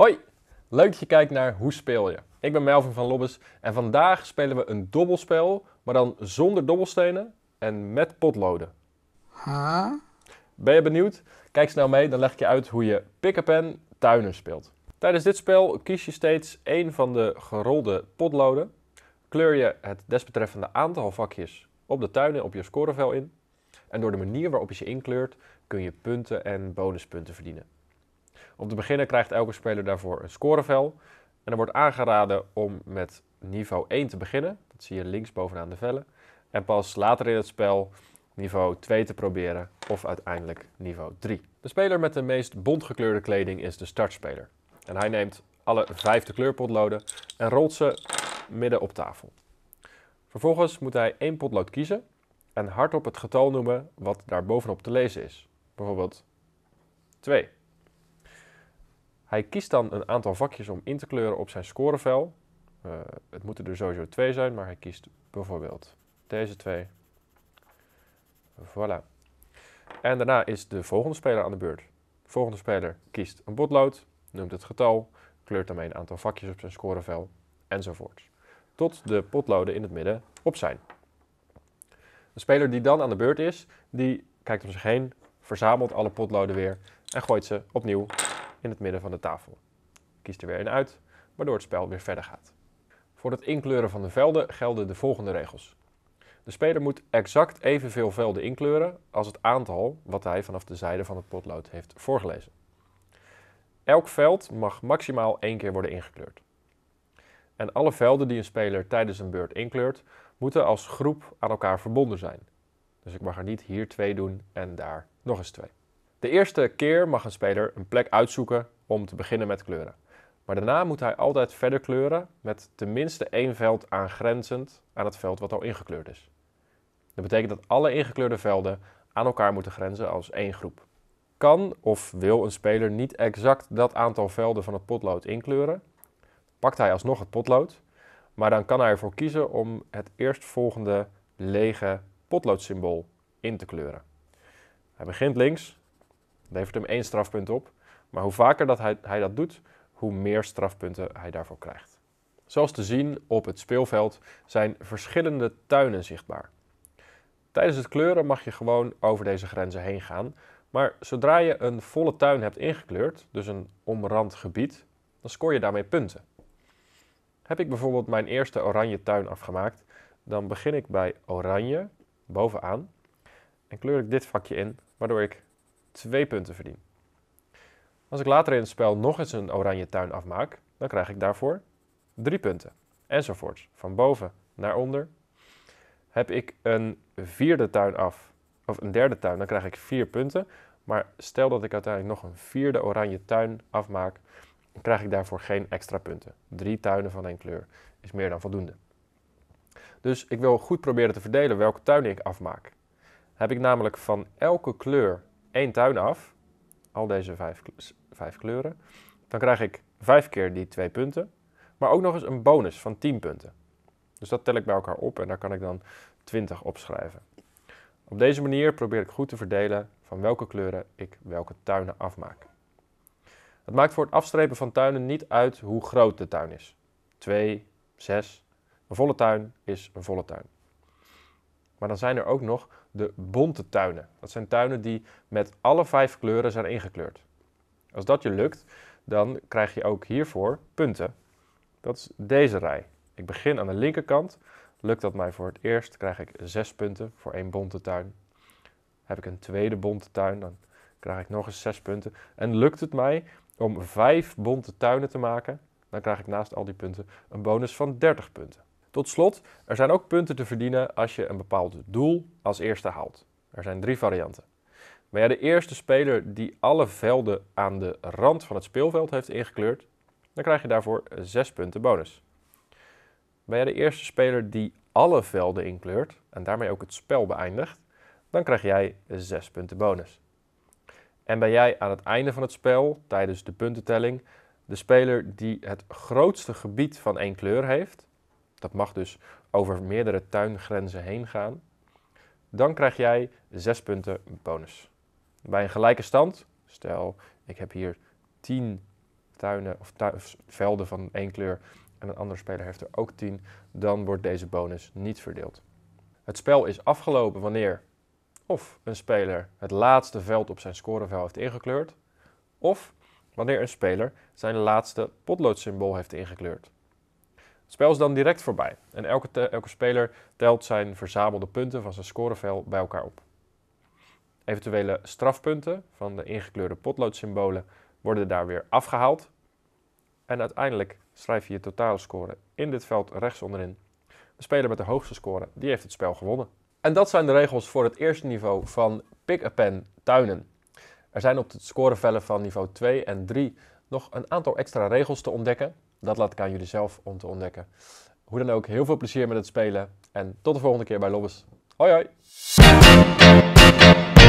Hoi, leuk dat je kijkt naar Hoe speel je? Ik ben Melvin van Lobbes en vandaag spelen we een dobbelspel, maar dan zonder dobbelstenen en met potloden. Ben je benieuwd? Kijk snel mee, dan leg ik je uit hoe je pick-up pen tuinen speelt. Tijdens dit spel kies je steeds één van de gerolde potloden, kleur je het desbetreffende aantal vakjes op de tuinen op je scorevel in en door de manier waarop je ze inkleurt kun je punten en bonuspunten verdienen. Om te beginnen krijgt elke speler daarvoor een scorevel. En er wordt aangeraden om met niveau 1 te beginnen. Dat zie je links bovenaan de vellen. En pas later in het spel niveau 2 te proberen of uiteindelijk niveau 3. De speler met de meest bontgekleurde kleding is de startspeler. En hij neemt alle vijfde kleurpotloden en rolt ze midden op tafel. Vervolgens moet hij één potlood kiezen en hardop het getal noemen wat daar bovenop te lezen is. Bijvoorbeeld 2. Hij kiest dan een aantal vakjes om in te kleuren op zijn scorevel. Eh, het moeten er sowieso twee zijn, maar hij kiest bijvoorbeeld deze twee. Voilà. En daarna is de volgende speler aan de beurt. De volgende speler kiest een potlood, noemt het getal, kleurt daarmee een aantal vakjes op zijn scorevel enzovoorts. Tot de potloden in het midden op zijn. De speler die dan aan de beurt is, die kijkt om zich heen, verzamelt alle potloden weer en gooit ze opnieuw in het midden van de tafel. Kies er weer een uit, waardoor het spel weer verder gaat. Voor het inkleuren van de velden gelden de volgende regels. De speler moet exact evenveel velden inkleuren als het aantal wat hij vanaf de zijde van het potlood heeft voorgelezen. Elk veld mag maximaal één keer worden ingekleurd. En alle velden die een speler tijdens een beurt inkleurt, moeten als groep aan elkaar verbonden zijn. Dus ik mag er niet hier twee doen en daar nog eens twee. De eerste keer mag een speler een plek uitzoeken om te beginnen met kleuren. Maar daarna moet hij altijd verder kleuren met tenminste één veld aangrenzend aan het veld wat al ingekleurd is. Dat betekent dat alle ingekleurde velden aan elkaar moeten grenzen als één groep. Kan of wil een speler niet exact dat aantal velden van het potlood inkleuren, pakt hij alsnog het potlood, maar dan kan hij ervoor kiezen om het eerstvolgende lege potloodsymbool in te kleuren. Hij begint links levert hem één strafpunt op. Maar hoe vaker dat hij, hij dat doet, hoe meer strafpunten hij daarvoor krijgt. Zoals te zien op het speelveld zijn verschillende tuinen zichtbaar. Tijdens het kleuren mag je gewoon over deze grenzen heen gaan. Maar zodra je een volle tuin hebt ingekleurd, dus een omrand gebied, dan scoor je daarmee punten. Heb ik bijvoorbeeld mijn eerste oranje tuin afgemaakt, dan begin ik bij oranje bovenaan en kleur ik dit vakje in, waardoor ik twee punten verdien. Als ik later in het spel nog eens een oranje tuin afmaak, dan krijg ik daarvoor drie punten. Enzovoorts, van boven naar onder. Heb ik een vierde tuin af, of een derde tuin, dan krijg ik vier punten. Maar stel dat ik uiteindelijk nog een vierde oranje tuin afmaak, dan krijg ik daarvoor geen extra punten. Drie tuinen van één kleur is meer dan voldoende. Dus ik wil goed proberen te verdelen welke tuinen ik afmaak. Heb ik namelijk van elke kleur één tuin af, al deze vijf, vijf kleuren, dan krijg ik vijf keer die twee punten, maar ook nog eens een bonus van 10 punten. Dus dat tel ik bij elkaar op en daar kan ik dan 20 opschrijven. Op deze manier probeer ik goed te verdelen van welke kleuren ik welke tuinen afmaak. Het maakt voor het afstrepen van tuinen niet uit hoe groot de tuin is. 2, 6. Een volle tuin is een volle tuin. Maar dan zijn er ook nog de bonte tuinen. Dat zijn tuinen die met alle vijf kleuren zijn ingekleurd. Als dat je lukt, dan krijg je ook hiervoor punten. Dat is deze rij. Ik begin aan de linkerkant. Lukt dat mij voor het eerst, krijg ik zes punten voor één bonte tuin. Heb ik een tweede bonte tuin, dan krijg ik nog eens zes punten. En lukt het mij om vijf bonte tuinen te maken, dan krijg ik naast al die punten een bonus van 30 punten. Tot slot, er zijn ook punten te verdienen als je een bepaald doel als eerste haalt. Er zijn drie varianten. Ben jij de eerste speler die alle velden aan de rand van het speelveld heeft ingekleurd, dan krijg je daarvoor 6 punten bonus. Ben jij de eerste speler die alle velden inkleurt en daarmee ook het spel beëindigt, dan krijg jij 6 punten bonus. En ben jij aan het einde van het spel, tijdens de puntentelling, de speler die het grootste gebied van één kleur heeft, dat mag dus over meerdere tuingrenzen heen gaan, dan krijg jij 6 punten bonus. Bij een gelijke stand, stel ik heb hier 10 tuinen of, velden van één kleur en een andere speler heeft er ook 10, dan wordt deze bonus niet verdeeld. Het spel is afgelopen wanneer of een speler het laatste veld op zijn scoreveld heeft ingekleurd, of wanneer een speler zijn laatste potloodsymbool heeft ingekleurd. Het spel is dan direct voorbij en elke, elke speler telt zijn verzamelde punten van zijn scorevel bij elkaar op. Eventuele strafpunten van de ingekleurde potloodsymbolen worden daar weer afgehaald. En uiteindelijk schrijf je je totale score in dit veld rechts onderin. De speler met de hoogste score, die heeft het spel gewonnen. En dat zijn de regels voor het eerste niveau van Pick a Pen Tuinen. Er zijn op de scorevelden van niveau 2 en 3 nog een aantal extra regels te ontdekken. Dat laat ik aan jullie zelf om te ontdekken. Hoe dan ook, heel veel plezier met het spelen en tot de volgende keer bij Lobbes. Hoi hoi!